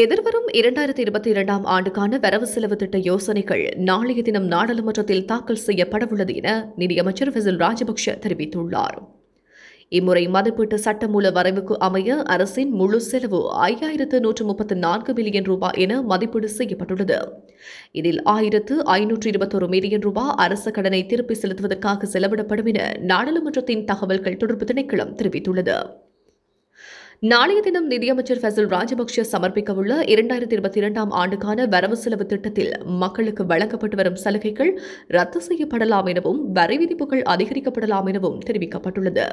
எதிர்வரும் இரண்டாயிரத்தி இருபத்தி இரண்டாம் ஆண்டுக்கான வரவு செலவு திட்ட யோசனைகள் நாளைய தினம் நாடாளுமன்றத்தில் தாக்கல் செய்யப்படவுள்ளது என நிதியமைச்சர் ஃபிசில் ராஜபக்ஷ தெரிவித்துள்ளார் இம்முறை மதிப்பீட்டு சட்டமூல வரைவுக்கு அமைய அரசின் முழு செலவு ஐயாயிரத்து நூற்று முப்பத்து நான்கு மில்லியன் ரூபாய் என மதிப்பீடு செய்யப்பட்டுள்ளது இதில் ஆயிரத்து ஐநூற்று இருபத்தொரு மில்லியன் ரூபாய் அரசு கடனை திருப்பி செலுத்துவதற்காக செலவிடப்படும் என நாடாளுமன்றத்தின் தகவல்கள் தொடர்பு திணைக்களம் தெரிவித்துள்ளது நாளைய தினம் நிதியமைச்சர் ஃபசல் ராஜபக்ஷ சமர்ப்பிக்கவுள்ள இரண்டாயிரத்தி இருபத்தி இரண்டாம் ஆண்டுக்கான வரவு செலவு திட்டத்தில் மக்களுக்கு வழங்கப்பட்டு வரும் சலுகைகள் ரத்து செய்யப்படலாம் எனவும் வரி விதிப்புகள் அதிகரிக்கப்படலாம் எனவும் தெரிவிக்கப்பட்டுள்ளது